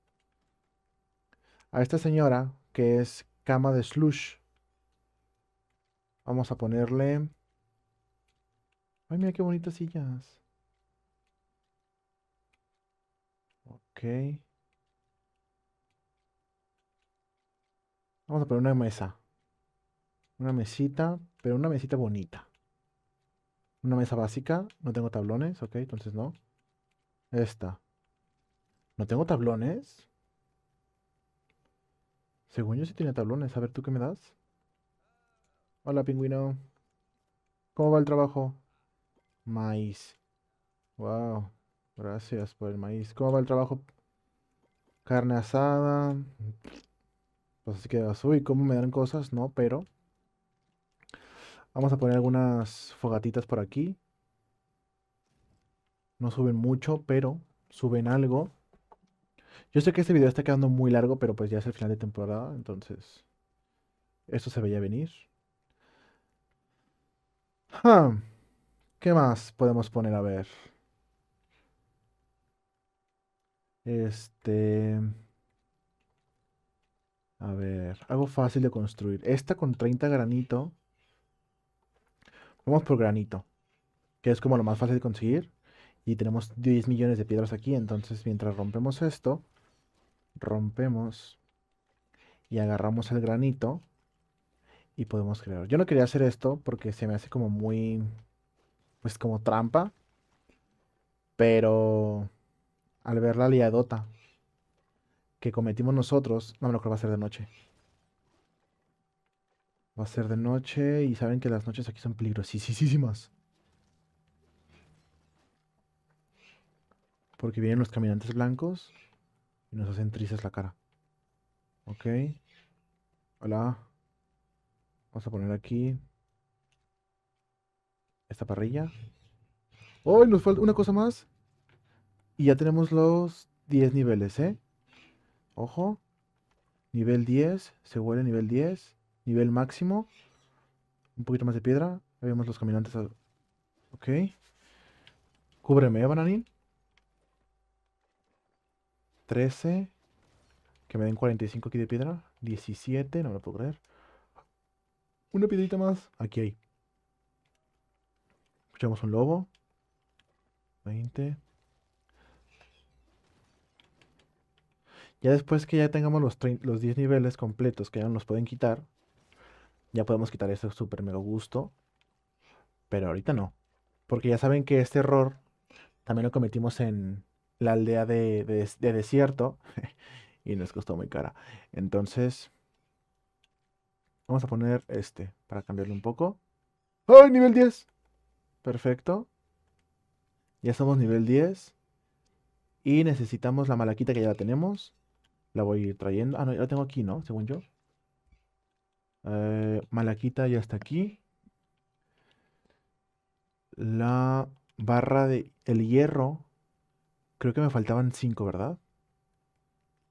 A esta señora, que es cama de slush, vamos a ponerle... Ay, mira qué bonitas sillas. Ok. Vamos a poner una mesa. Una mesita, pero una mesita bonita. Una mesa básica. No tengo tablones, ok, entonces no. Esta. No tengo tablones. Según yo sí tiene tablones. A ver, ¿tú qué me das? Hola, pingüino. ¿Cómo va el trabajo? Maíz. Wow. Gracias por el maíz. ¿Cómo va el trabajo? Carne asada. Pues así que, uy, ¿cómo me dan cosas? No, pero Vamos a poner algunas fogatitas por aquí. No suben mucho, pero suben algo. Yo sé que este video está quedando muy largo, pero pues ya es el final de temporada, entonces... Esto se veía venir. ¿Qué más podemos poner a ver? Este... A ver, algo fácil de construir. Esta con 30 granito Vamos por granito, que es como lo más fácil de conseguir. Y tenemos 10 millones de piedras aquí, entonces mientras rompemos esto, rompemos y agarramos el granito y podemos crear. Yo no quería hacer esto porque se me hace como muy, pues como trampa, pero al ver la liadota que cometimos nosotros, no me lo creo que va a ser de noche. Va a ser de noche y saben que las noches aquí son peligrosísimas. Porque vienen los caminantes blancos y nos hacen tristes la cara. Ok. Hola. Vamos a poner aquí esta parrilla. ¡Oh! Nos falta una cosa más. Y ya tenemos los 10 niveles, ¿eh? Ojo. Nivel 10. Se huele nivel 10. Nivel máximo. Un poquito más de piedra. vemos los caminantes. A... Ah, ok. Cúbreme, ¿eh, Bananín. 13. Que me den 45 aquí de piedra. 17, no me lo puedo creer. Una piedrita más. Aquí hay. Escuchamos un lobo. 20. Ya después que ya tengamos los, los 10 niveles completos que ya nos pueden quitar, ya podemos quitar este super mega gusto. Pero ahorita no. Porque ya saben que este error también lo cometimos en la aldea de, desierto. y nos costó muy cara. Entonces, vamos a poner este para cambiarle un poco. ¡Ay, nivel 10! Perfecto. Ya somos nivel 10. Y necesitamos la malaquita que ya la tenemos. La voy a ir trayendo. Ah, no, ya la tengo aquí, ¿no? Según yo. Eh, malaquita ya está aquí. La barra de el hierro. Creo que me faltaban 5, ¿verdad?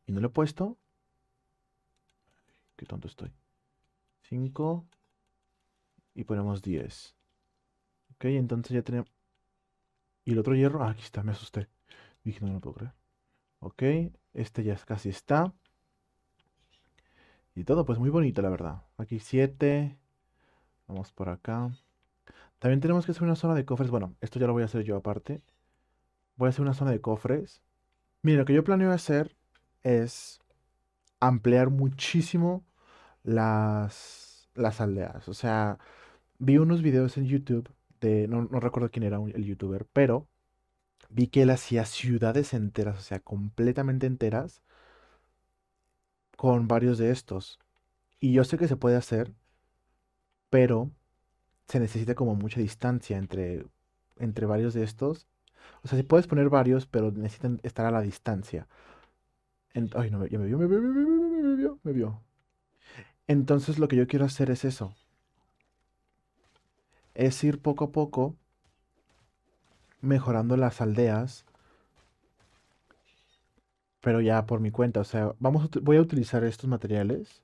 Y no lo he puesto. Qué tonto estoy. 5. Y ponemos 10. Ok, entonces ya tenemos... Y el otro hierro... Ah, aquí está, me asusté. Dije, no, no lo puedo creer. Ok, este ya casi está. Y todo, pues muy bonito, la verdad. Aquí 7. Vamos por acá. También tenemos que hacer una zona de cofres. Bueno, esto ya lo voy a hacer yo aparte. Voy a hacer una zona de cofres. Mira, lo que yo planeo hacer es ampliar muchísimo las, las aldeas. O sea, vi unos videos en YouTube de, no, no, recuerdo quién era el youtuber, pero vi que él hacía ciudades enteras, o sea, completamente enteras, con varios de estos. Y yo sé que se puede hacer, pero se necesita como mucha distancia entre, entre varios de estos. O sea, si puedes poner varios, pero necesitan estar a la distancia. ay, no, me vio, me vio, me vio, me vio. Entonces lo que yo quiero hacer es eso. Es ir poco a poco mejorando las aldeas pero ya por mi cuenta. O sea, vamos voy a utilizar estos materiales,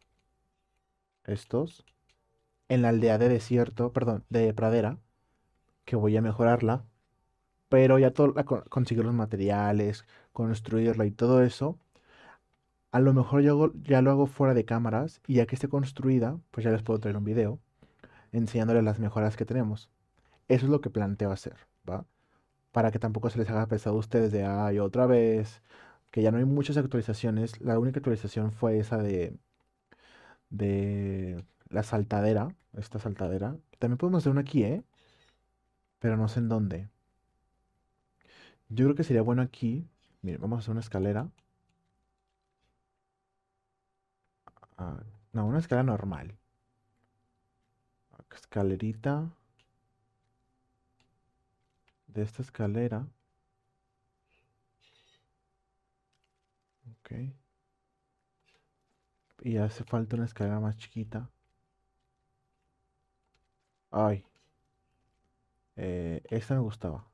estos, en la aldea de desierto, perdón, de pradera, que voy a mejorarla. Pero ya todo, conseguir los materiales, construirla y todo eso. A lo mejor yo ya lo hago fuera de cámaras y ya que esté construida, pues ya les puedo traer un video enseñándoles las mejoras que tenemos. Eso es lo que planteo hacer, ¿va? Para que tampoco se les haga pesado a ustedes de, ay, otra vez, que ya no hay muchas actualizaciones. La única actualización fue esa de, de la saltadera, esta saltadera. También podemos hacer una aquí, ¿eh? Pero no sé en dónde. Yo creo que sería bueno aquí. Miren, vamos a hacer una escalera. Ah, no, una escalera normal. Escalerita. De esta escalera. Y hace falta una escalera más chiquita. Ay. Eh, esta me gustaba.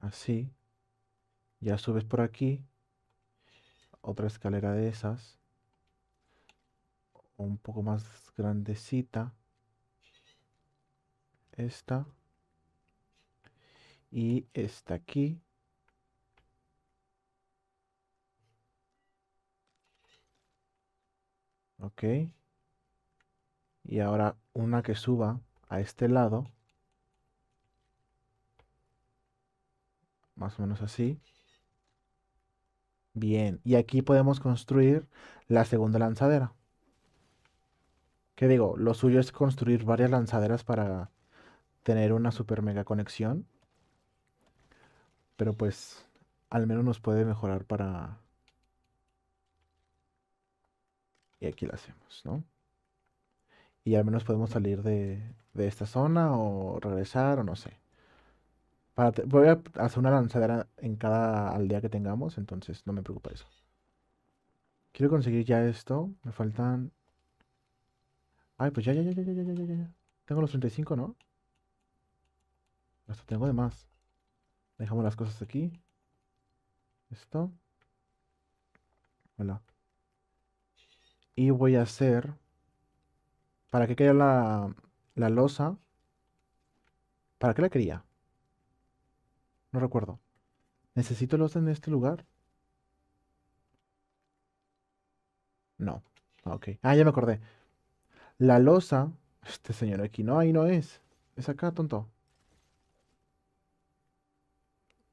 Así. Ya subes por aquí. Otra escalera de esas. Un poco más grandecita. Esta. Y esta aquí. Ok. Y ahora una que suba a este lado. Más o menos así. Bien. Y aquí podemos construir la segunda lanzadera. ¿Qué digo? Lo suyo es construir varias lanzaderas para tener una super mega conexión. Pero pues al menos nos puede mejorar para Y aquí la hacemos, ¿no? Y al menos podemos salir de, esta zona o regresar o no sé. voy a hacer una lanzadera en cada aldea que tengamos, entonces no me preocupa eso. Quiero conseguir ya esto. Me faltan... Ay, pues ya, ya, ya, ya, ya, ya, ya, Tengo los 35, ¿no? Hasta tengo de más. Dejamos las cosas aquí. Esto. Hola. Y voy a hacer, ¿para que quede la, la losa? ¿Para qué la quería? No recuerdo. ¿Necesito losa en este lugar? No. Ok. Ah, ya me acordé. La losa. Este señor aquí. No, ahí no es. Es acá, tonto.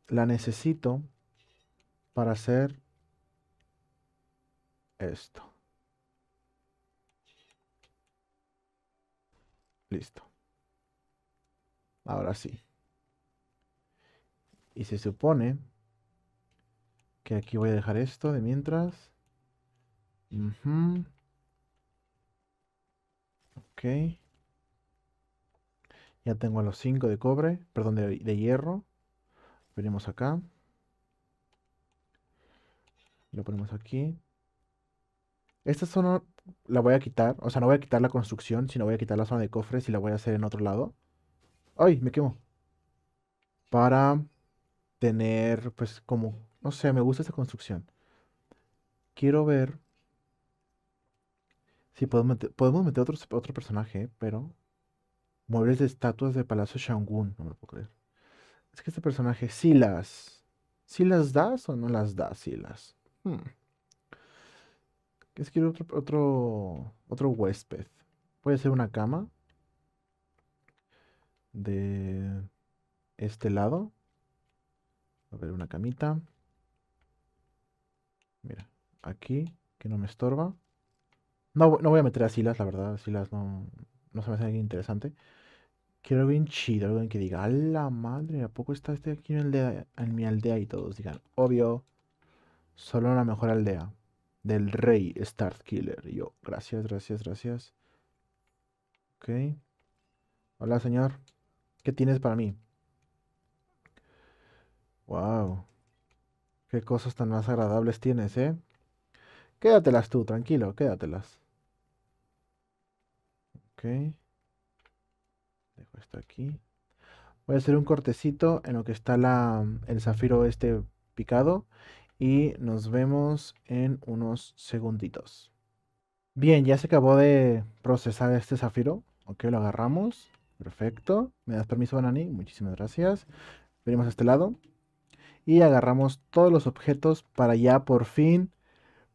La necesito para hacer esto. Listo. Ahora sí. Y se supone que aquí voy a dejar esto de mientras. Ok. Ya tengo los 5 de cobre, perdón, de, de hierro. Venimos acá. Lo ponemos aquí. Esta zona la voy a quitar. O sea, no voy a quitar la construcción, sino voy a quitar la zona de cofres y la voy a hacer en otro lado. ¡Ay! Me quemo. Para tener, pues, como... No sé, me gusta esta construcción. Quiero ver... Si podemos meter, podemos meter otro, otro personaje, pero... Muebles de estatuas de Palacio Shangun. No me lo puedo creer. Es que este personaje, si las... si las das o no las das, Silas? las? Hmm. Es que otro, otro, otro huésped. Puede ser una cama. De este lado. A ver, una camita. Mira, aquí, que no me estorba. No, no voy a meter a Silas, la verdad. Silas no, no se me hace nada interesante. Quiero algo bien chido, algo que diga, a la madre, ¿a poco está este aquí en, en mi aldea? Y todos digan, obvio, solo la mejor aldea del rey Star Killer. yo, gracias, gracias, gracias. Ok. Hola, señor. ¿Qué tienes para mí? Wow. Qué cosas tan más agradables tienes, ¿eh? Quédatelas tú, tranquilo, quédatelas. Ok. Dejo esto aquí. Voy a hacer un cortecito en lo que está la, el zafiro este picado y nos vemos en unos segunditos. Bien, ya se acabó de procesar este zafiro. Ok, lo agarramos. Perfecto. ¿Me das permiso, Banani? Muchísimas gracias. Venimos a este lado. Y agarramos todos los objetos para ya por fin...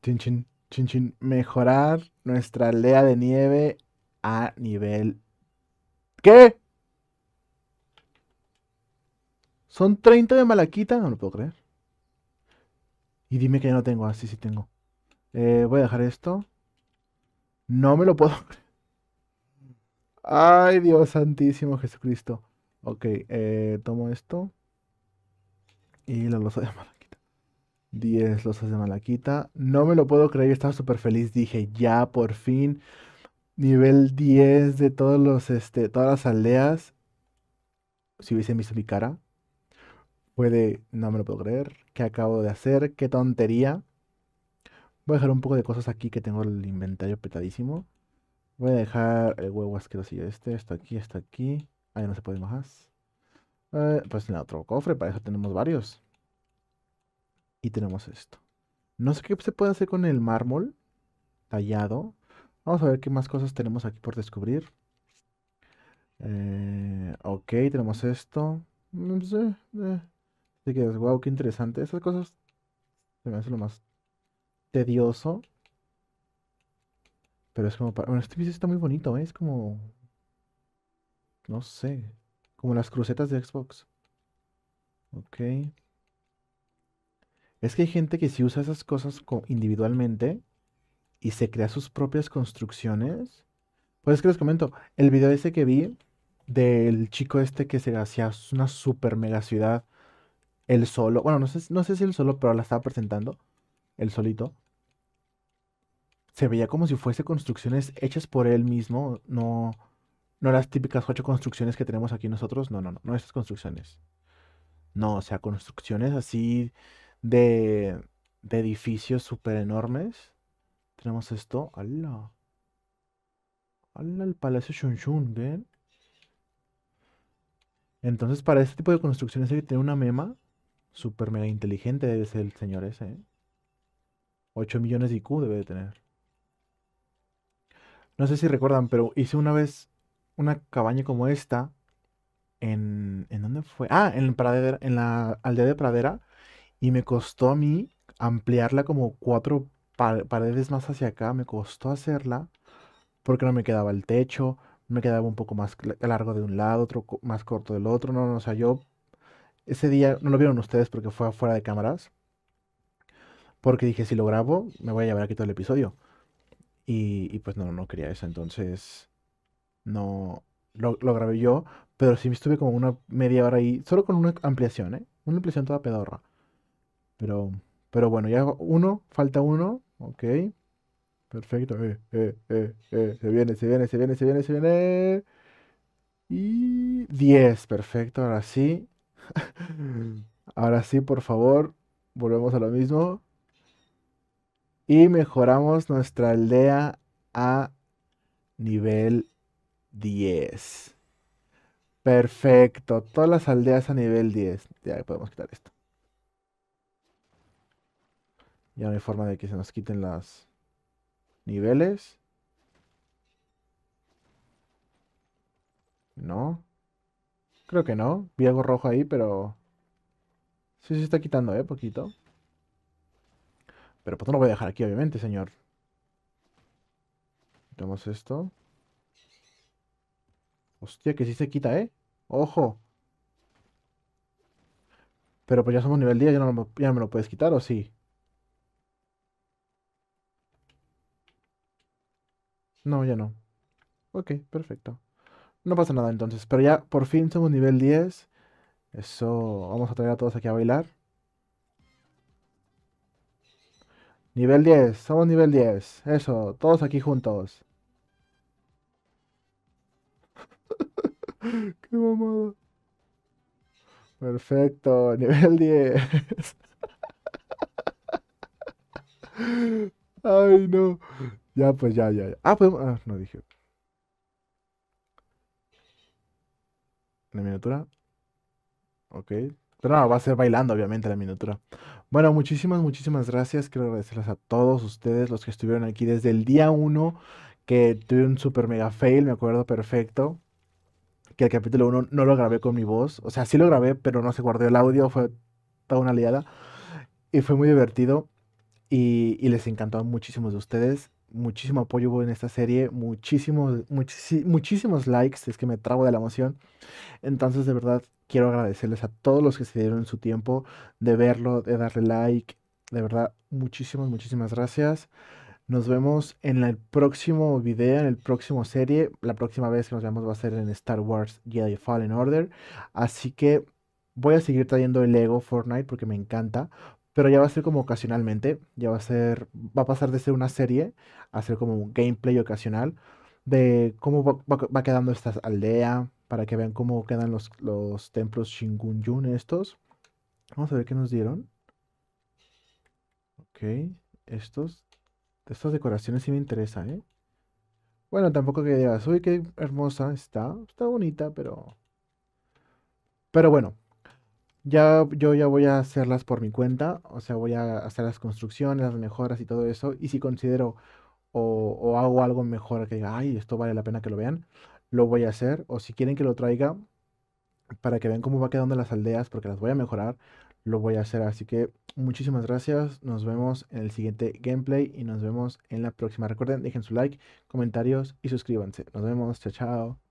Chin, chin, chin, chin mejorar nuestra aldea de nieve a nivel... ¿Qué? ¿Son 30 de malaquita? No lo puedo creer. Y dime que ya no tengo. Así ah, sí tengo. Eh, voy a dejar esto. No me lo puedo. creer. Ay, Dios santísimo Jesucristo. Ok, eh, tomo esto. Y la losa de malaquita. 10 losas de malaquita. No me lo puedo creer, estaba súper feliz. Dije, ya, por fin. Nivel 10 de todos los, este, todas las aldeas. Si hubiesen visto mi cara. Puede, no me lo puedo creer. ¿Qué acabo de hacer? ¿Qué tontería? Voy a dejar un poco de cosas aquí que tengo el inventario petadísimo. Voy a dejar el huevo asquerosillo este, esto aquí, esto aquí. Ahí no se puede más. Eh, pues en el otro cofre, para eso tenemos varios. Y tenemos esto. No sé qué se puede hacer con el mármol tallado. Vamos a ver qué más cosas tenemos aquí por descubrir. Eh, ok, tenemos esto. No sé, eh. Así que, wow, qué interesante. Esas cosas se me hace lo más tedioso. Pero es como para... Bueno, este piso está muy bonito, ¿eh? Es como... No sé. Como las crucetas de Xbox. Ok. Es que hay gente que si usa esas cosas individualmente y se crea sus propias construcciones. Pues es que les comento, el video ese que vi del chico este que se hacía una super mega ciudad el solo. Bueno, no sé, no sé si el solo, pero la estaba presentando. El solito. Se veía como si fuese construcciones hechas por él mismo. No, no las típicas ocho construcciones que tenemos aquí nosotros. No, no, no. No esas construcciones. No, o sea, construcciones así de, de edificios súper enormes. Tenemos esto. ¡Hala! ¡Hala! El Palacio Shunshun, ¿ven? Entonces, para este tipo de construcciones hay que tener una mema Super mega inteligente debe ser el señor ese. 8 ¿eh? millones de IQ debe de tener. No sé si recuerdan, pero hice una vez una cabaña como esta. ¿En, ¿en dónde fue? Ah, en, Pradera, en la aldea de Pradera. Y me costó a mí ampliarla como cuatro paredes más hacia acá. Me costó hacerla. Porque no me quedaba el techo. Me quedaba un poco más largo de un lado, otro más corto del otro. No, no, o sea, yo ese día no lo vieron ustedes porque fue afuera de cámaras. Porque dije, si lo grabo, me voy a llevar aquí todo el episodio. Y, pues no, no quería eso. Entonces, no lo, grabé yo. Pero sí me estuve como una media hora ahí, solo con una ampliación, ¿eh? Una ampliación toda pedorra. Pero, pero bueno, ya uno, falta uno. Ok. Perfecto. Eh, eh, eh, eh Se viene, se viene, se viene, se viene, se viene. Y 10, perfecto, ahora sí. Ahora sí, por favor, volvemos a lo mismo. Y mejoramos nuestra aldea a nivel 10. Perfecto, todas las aldeas a nivel 10. Ya podemos quitar esto. Ya no hay forma de que se nos quiten los niveles. No. Creo que no. Vi algo rojo ahí, pero... Sí, se está quitando, ¿eh? Poquito. Pero pues no lo voy a dejar aquí, obviamente, señor. Quitamos esto. Hostia, que sí se quita, ¿eh? ¡Ojo! Pero pues ya somos nivel 10, ya, no, ya me lo puedes quitar, ¿o sí? No, ya no. Ok, perfecto. No pasa nada entonces, pero ya por fin somos nivel 10. Eso, vamos a traer a todos aquí a bailar. Nivel 10, somos nivel 10. Eso, todos aquí juntos. Qué mamada. Perfecto, nivel 10. Ay, no. Ya, pues ya, ya. ya. Ah, pues... Ah, no dije. la miniatura. Ok. Pero no, va a ser bailando, obviamente, la miniatura. Bueno, muchísimas, muchísimas gracias. Quiero agradecerles a todos ustedes, los que estuvieron aquí desde el día 1, que tuve un super mega fail, me acuerdo perfecto. Que el capítulo 1 no lo grabé con mi voz. O sea, sí lo grabé, pero no se guardó el audio. Fue toda una liada. Y fue muy divertido. Y, y les encantó muchísimos de ustedes muchísimo apoyo en esta serie, muchísimos, muchísimos likes, es que me trago de la emoción. Entonces, de verdad, quiero agradecerles a todos los que se dieron su tiempo de verlo, de darle like. De verdad, muchísimas, muchísimas gracias. Nos vemos en el próximo video, en el próximo serie. La próxima vez que nos vemos va a ser en Star Wars Jedi Fallen Order. Así que voy a seguir trayendo el Lego Fortnite porque me encanta pero ya va a ser como ocasionalmente, ya va a ser, va a pasar de ser una serie a ser como un gameplay ocasional de cómo va, quedando esta aldea, para que vean cómo quedan los, los templos Shingunyun estos. Vamos a ver qué nos dieron. Ok, estos, estas decoraciones sí me interesan. ¿eh? Bueno, tampoco que digas, uy, qué hermosa está, está bonita, pero... Pero bueno, ya, yo ya voy a hacerlas por mi cuenta, o sea, voy a hacer las construcciones, las mejoras y todo eso. Y si considero o, hago algo mejor que diga, ay, esto vale la pena que lo vean, lo voy a hacer. O si quieren que lo traiga para que vean cómo va quedando las aldeas, porque las voy a mejorar, lo voy a hacer. Así que muchísimas gracias. Nos vemos en el siguiente gameplay y nos vemos en la próxima. Recuerden, dejen su like, comentarios y suscríbanse. Nos vemos. Chao, chao.